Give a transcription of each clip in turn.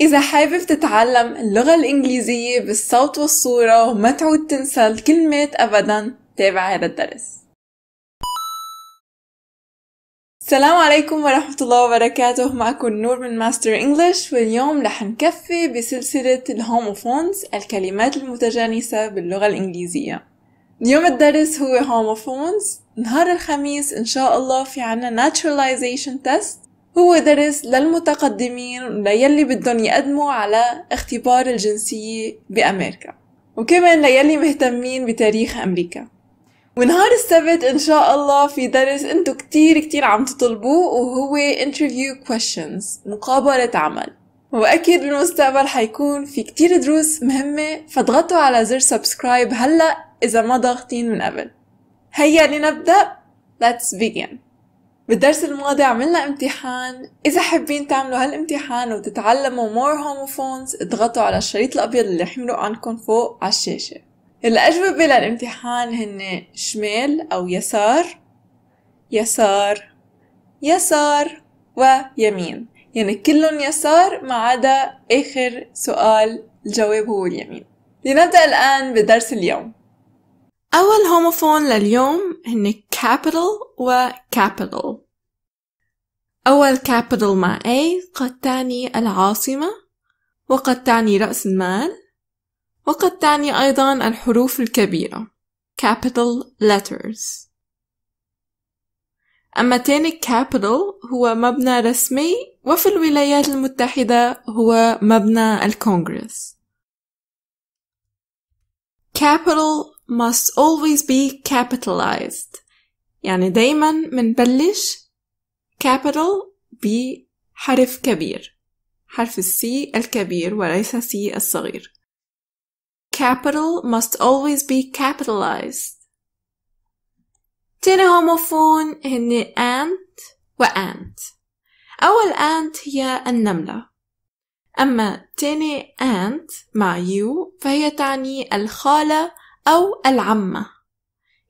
إذا حابب تتعلم اللغة الإنجليزية بالصوت والصورة وما تعود تنسى الكلمات أبدا تابع هذا الدرس السلام عليكم ورحمة الله وبركاته معكم نور من ماستر انجلش واليوم رح نكفي بسلسلة الهوموفونز الكلمات المتجانسة باللغة الإنجليزية اليوم الدرس هو هوموفونز نهار الخميس إن شاء الله في عنا naturalization test هو درس للمتقدمين ليلي بدهم يقدموا على اختبار الجنسية بأمريكا وكمان ليلي مهتمين بتاريخ أمريكا ونهار السبت إن شاء الله في درس انتو كتير كتير عم تطلبوه وهو interview questions مقابلة عمل وأكيد بالمستقبل حيكون في كتير دروس مهمة فاضغطوا على زر سبسكرايب هلأ إذا ما ضاغطين من قبل هيا لنبدأ Let's begin بالدرس الماضي عملنا امتحان إذا حابين تعملوا هالامتحان وتتعلموا مور homophones اضغطوا على الشريط الأبيض اللي حملوا عنكم فوق على الشاشة الأجوبة للامتحان هن شمال أو يسار يسار يسار ويمين يعني كلهم يسار ما عدا آخر سؤال الجواب هو اليمين لنبدأ الآن بدرس اليوم أول هوموفون لليوم هن capital و capital أول capital مع A قد تعني العاصمة وقد تعني رأس المال وقد تعني أيضا الحروف الكبيرة capital letters أما تاني capital هو مبنى رسمي وفي الولايات المتحدة هو مبنى الكونغرس capital must always be capitalized يعني دايما منبلش capital بحرف كبير حرف السي الكبير وليس سي الصغير capital must always be capitalized تاني هوموفون هني ant و ant أول ant هي النملة أما تاني ant مع يو فهي تعني الخالة أو العمة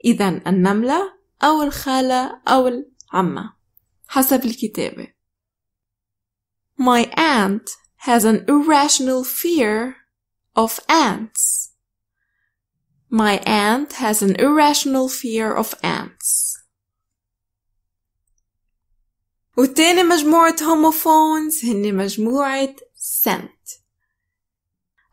إذا النملة أو الخالة أو العمة حسب الكتابة My aunt has an irrational fear of ants. My aunt has an irrational fear of ants. والتاني مجموعة homophones هن مجموعة scent.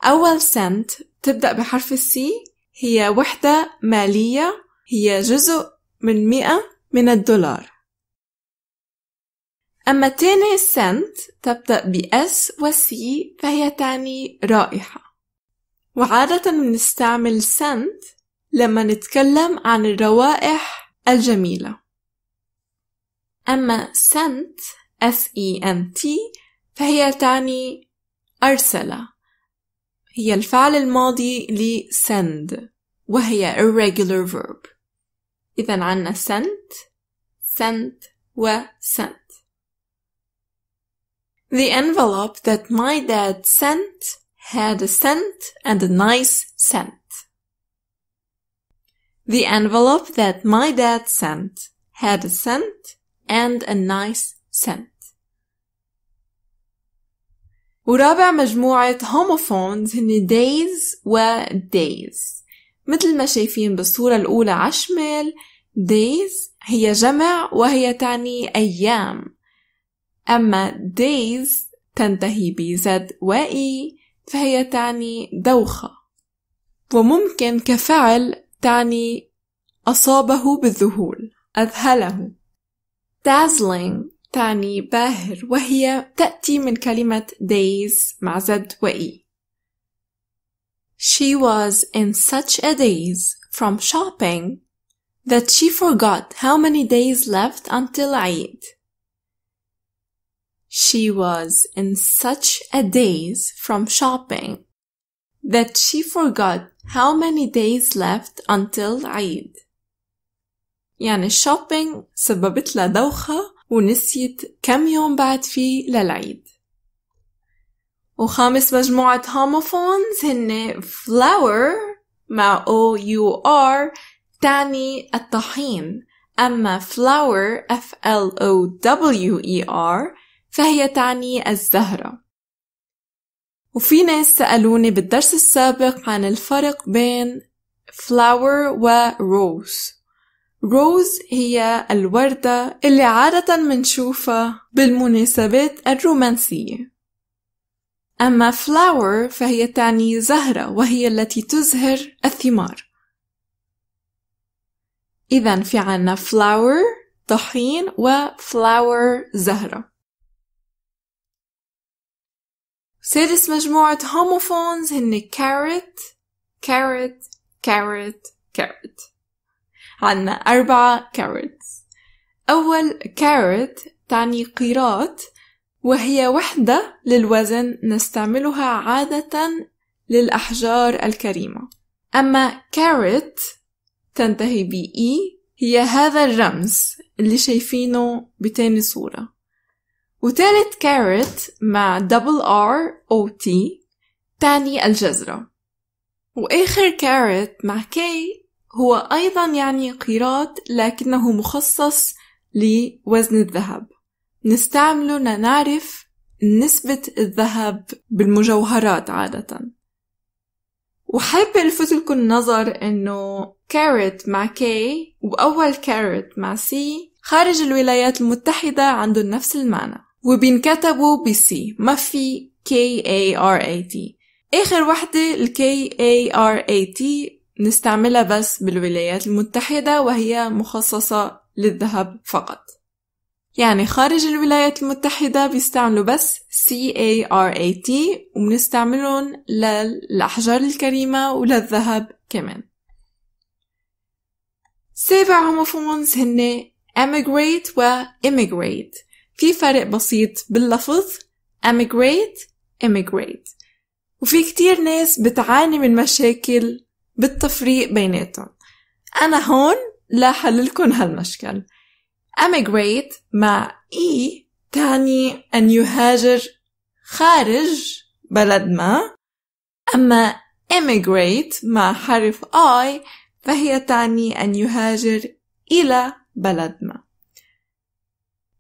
أول scent تبدأ بحرف السي هي وحدة مالية هي جزء من مئة من الدولار أما تاني سنت تبدأ ب S و C فهي تعني رائحة وعادة بنستعمل سنت لما نتكلم عن الروائح الجميلة أما سنت S E N T فهي تعني أرسلة هي الفعل الماضي ل send وهي irregular verb إذا عنا sent sent و sent The envelope that my dad sent had a scent and a nice scent. The envelope that my dad sent had a scent and a nice scent. ورابع مجموعة homophones هن days و days مثل ما شايفين بالصورة الأولى عشمل days هي جمع وهي تعني أيام أما days تنتهي بزد وإي و e فهي تعني دوخة وممكن كفعل تعني أصابه بالذهول أذهله dazzling تعني باهر وهي تأتي من كلمة days مع زد وإي. She was in such a daze from shopping that she forgot how many days left until Eid. She was in such a daze from shopping that she forgot how many days left until Eid. يعني الشوبينج سببت لها دوخة ونسيت كم يوم بعد فيه للعيد وخامس مجموعة هوموفونز هن flower مع O U R تعني الطحين أما flower F L O W E R فهي تعني الزهرة وفي ناس سألوني بالدرس السابق عن الفرق بين flower و rose روز هي الوردة اللي عادة منشوفها بالمناسبات الرومانسية أما flower فهي تعني زهرة وهي التي تزهر الثمار إذا في عنا flower طحين وفلاور زهرة سادس مجموعة هوموفونز هن carrot carrot carrot carrot عنا أربعة carrots أول carrot تعني قيراط وهي وحدة للوزن نستعملها عادة للأحجار الكريمة أما carrot تنتهي ب E هي هذا الرمز اللي شايفينه بتاني صورة وتالت carrot مع double R أو T تعني الجزرة وآخر carrot مع K هو أيضا يعني قيراط لكنه مخصص لوزن الذهب نستعمله لنعرف نسبة الذهب بالمجوهرات عادة وحابة الفت لكم النظر انه كارت مع كي واول كارت مع سي خارج الولايات المتحدة عندهم نفس المعنى وبينكتبوا بسي ما في كي اي ار اي تي اخر وحدة الكي اي ار اي تي نستعملها بس بالولايات المتحدة وهي مخصصة للذهب فقط يعني خارج الولايات المتحدة بيستعملوا بس CARAT وبنستعملهم للأحجار الكريمة وللذهب كمان سابع هوموفونز هن emigrate و immigrate في فرق بسيط باللفظ emigrate immigrate وفي كتير ناس بتعاني من مشاكل بالتفريق بيناتهم أنا هون لحللكن هالمشكل emigrate مع E تعني أن يهاجر خارج بلد ما أما immigrate مع حرف I فهي تعني أن يهاجر إلى بلد ما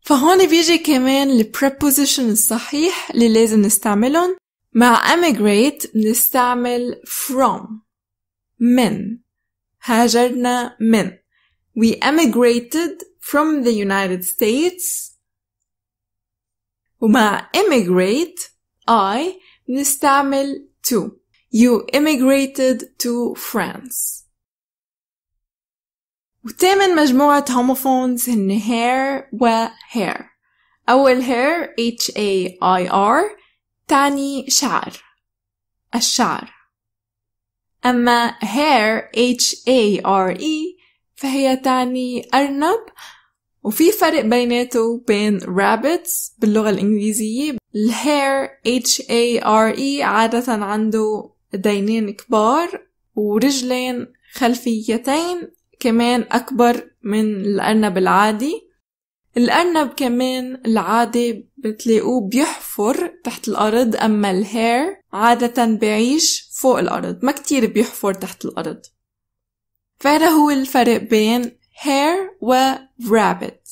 فهون بيجي كمان ال preposition الصحيح اللي لازم نستعملهم مع emigrate نستعمل from men. هاجرنا men. We emigrated from the United States. ومع emigrate I نستعمل to. You immigrated to France. وتامن مجموعة homophones هن hair و hair. أول hair H-A-I-R تعني شعر الشعر أما hair h a r e فهي تعني أرنب وفي فرق بيناته وبين rabbits باللغة الإنجليزية الهير h a r e عادة عنده دينين كبار ورجلين خلفيتين كمان أكبر من الأرنب العادي الأرنب كمان العادة بتلاقوه بيحفر تحت الأرض أما الهير عادة بعيش فوق الأرض ما كتير بيحفر تحت الأرض فهذا هو الفرق بين هير و رابت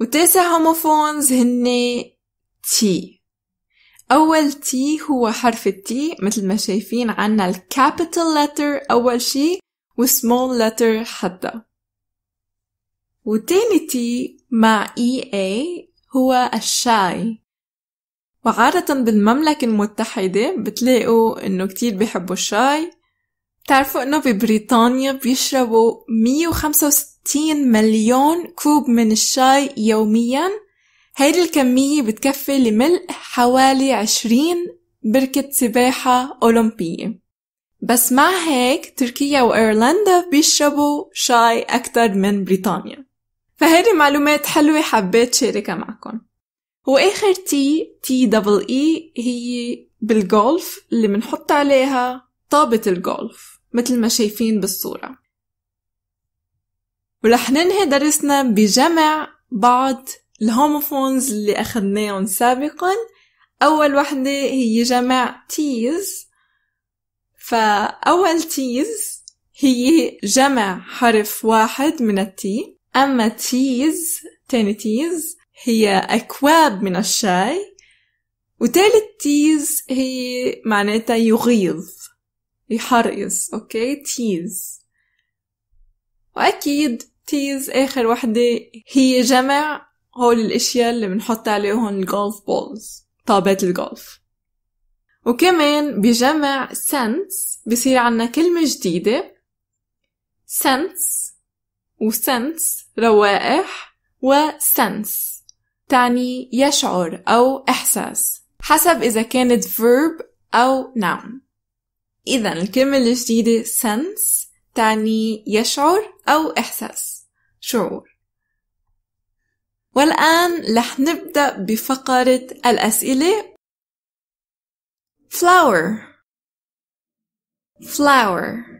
وتاسع هوموفونز هن تي أول تي هو حرف التي مثل ما شايفين عنا الكابيتال لتر أول شي وسمول لتر حتى وتاني تي مع إي e إي هو الشاي وعادة بالمملكة المتحدة بتلاقوا إنه كتير بيحبوا الشاي بتعرفوا إنه ببريطانيا بيشربوا 165 مليون كوب من الشاي يومياً هيدي الكمية بتكفي لملء حوالي 20 بركة سباحة أولمبية بس مع هيك تركيا وإيرلندا بيشربوا شاي أكتر من بريطانيا فهيدي معلومات حلوة حبيت شاركها معكم وآخر تي تي دبل إي هي بالجولف اللي بنحط عليها طابة الجولف مثل ما شايفين بالصورة ورح ننهي درسنا بجمع بعض الهوموفونز اللي أخذناهم سابقا أول وحدة هي جمع تيز فأول تيز هي جمع حرف واحد من التي أما تيز تاني تيز هي أكواب من الشاي وتالت تيز هي معناتها يغيظ يحرقص أوكي تيز وأكيد تيز آخر وحدة هي جمع هول الأشياء اللي بنحط عليهم الجولف بولز طابات الجولف وكمان بجمع سنتس بصير عنا كلمة جديدة سنتس وسنس روائح وسنس تعني يشعر أو إحساس حسب إذا كانت verb أو noun إذا الكلمة الجديدة sense تعني يشعر أو إحساس شعور والآن رح نبدأ بفقرة الأسئلة flower flower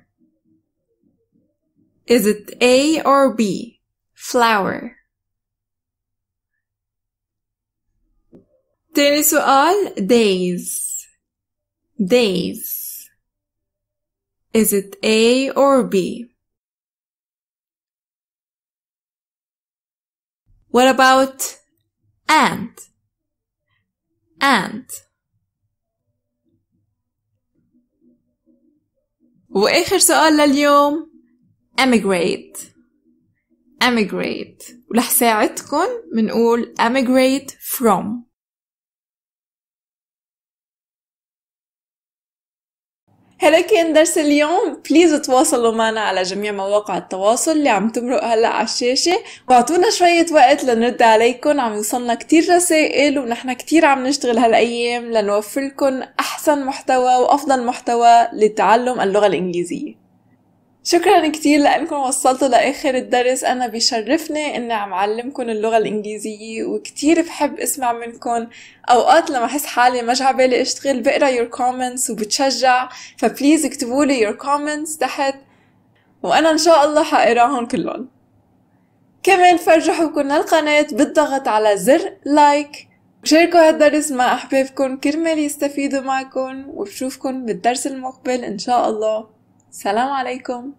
Is it A or B? Flower. تاني سؤال days. Days. Is it A or B? What about and? And. وآخر سؤال لليوم emigrate emigrate ولح ساعدكن منقول emigrate from هذا كان درس اليوم بليز تواصلوا معنا على جميع مواقع التواصل اللي عم تمرق هلا على الشاشة واعطونا شوية وقت لنرد عليكم عم يوصلنا كتير رسائل ونحن كتير عم نشتغل هالأيام لنوفر لكم أحسن محتوى وأفضل محتوى لتعلم اللغة الإنجليزية شكرا كتير لأنكم وصلتوا لآخر الدرس أنا بيشرفني إني عم علمكم اللغة الإنجليزية وكتير بحب أسمع منكم أوقات لما أحس حالي ما بالي أشتغل بقرا يور كومنتس وبتشجع فبليز اكتبوا لي يور كومنتس تحت وأنا إن شاء الله حقراهم كلهم كمان فرجوا حبكم للقناة بالضغط على زر لايك like. شاركوا هالدرس مع أحبابكم كرمال يستفيدوا معكم وبشوفكم بالدرس المقبل إن شاء الله سلام عليكم